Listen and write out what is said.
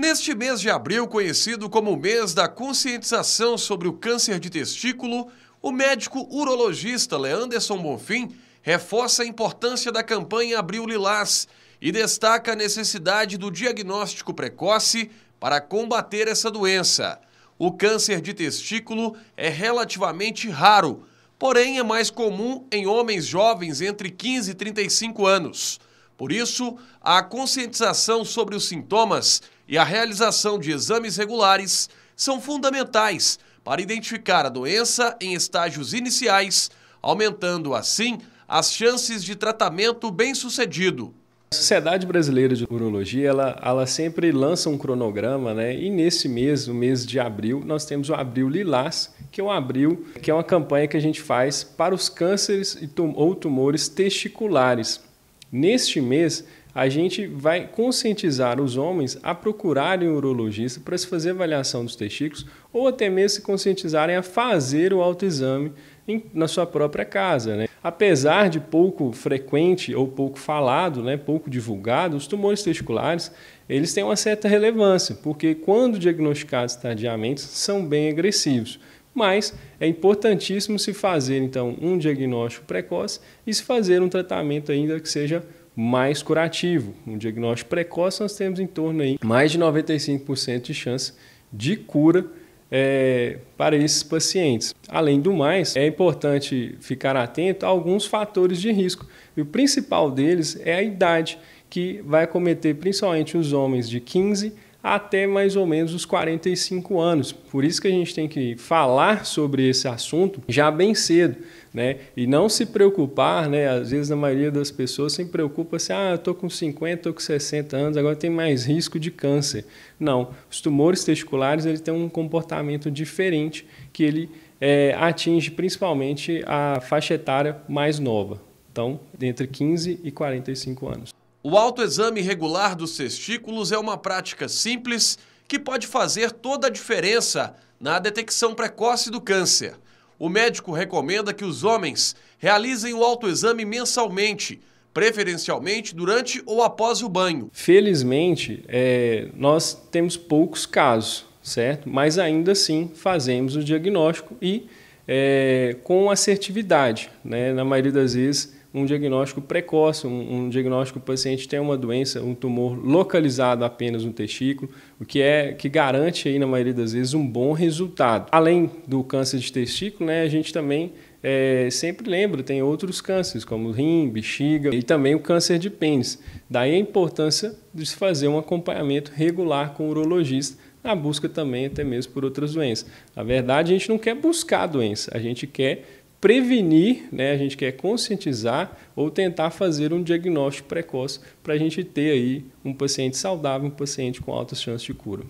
Neste mês de abril, conhecido como o mês da conscientização sobre o câncer de testículo, o médico urologista Leanderson Bonfim reforça a importância da campanha Abril Lilás e destaca a necessidade do diagnóstico precoce para combater essa doença. O câncer de testículo é relativamente raro, porém é mais comum em homens jovens entre 15 e 35 anos. Por isso, a conscientização sobre os sintomas e a realização de exames regulares são fundamentais para identificar a doença em estágios iniciais, aumentando assim as chances de tratamento bem-sucedido. A Sociedade Brasileira de Urologia, ela, ela sempre lança um cronograma, né? E nesse mês, o mês de abril, nós temos o Abril Lilás, que é o abril, que é uma campanha que a gente faz para os cânceres tum ou tumores testiculares. Neste mês, a gente vai conscientizar os homens a procurarem o urologista para se fazer avaliação dos testículos ou até mesmo se conscientizarem a fazer o autoexame em, na sua própria casa. Né? Apesar de pouco frequente ou pouco falado, né, pouco divulgado, os tumores testiculares eles têm uma certa relevância, porque quando diagnosticados tardiamente são bem agressivos. Mas é importantíssimo se fazer então um diagnóstico precoce e se fazer um tratamento ainda que seja mais curativo. Um diagnóstico precoce nós temos em torno aí mais de 95% de chance de cura é, para esses pacientes. Além do mais, é importante ficar atento a alguns fatores de risco. E o principal deles é a idade, que vai acometer principalmente os homens de 15 até mais ou menos os 45 anos. Por isso que a gente tem que falar sobre esse assunto já bem cedo. Né? E não se preocupar, né? às vezes a maioria das pessoas se preocupa se ah, eu estou com 50, ou com 60 anos, agora tem mais risco de câncer. Não, os tumores testiculares ele tem um comportamento diferente que ele é, atinge principalmente a faixa etária mais nova, então entre 15 e 45 anos. O autoexame regular dos testículos é uma prática simples que pode fazer toda a diferença na detecção precoce do câncer. O médico recomenda que os homens realizem o autoexame mensalmente, preferencialmente durante ou após o banho. Felizmente, é, nós temos poucos casos, certo? Mas ainda assim fazemos o diagnóstico e é, com assertividade. Né? Na maioria das vezes, um diagnóstico precoce, um, um diagnóstico o paciente tem uma doença, um tumor localizado apenas no testículo, o que é que garante aí na maioria das vezes um bom resultado. Além do câncer de testículo, né, a gente também é, sempre lembra, tem outros cânceres, como rim, bexiga e também o câncer de pênis. Daí a importância de se fazer um acompanhamento regular com o urologista na busca também até mesmo por outras doenças. Na verdade, a gente não quer buscar a doença, a gente quer prevenir, né? a gente quer conscientizar ou tentar fazer um diagnóstico precoce para a gente ter aí um paciente saudável, um paciente com altas chances de cura.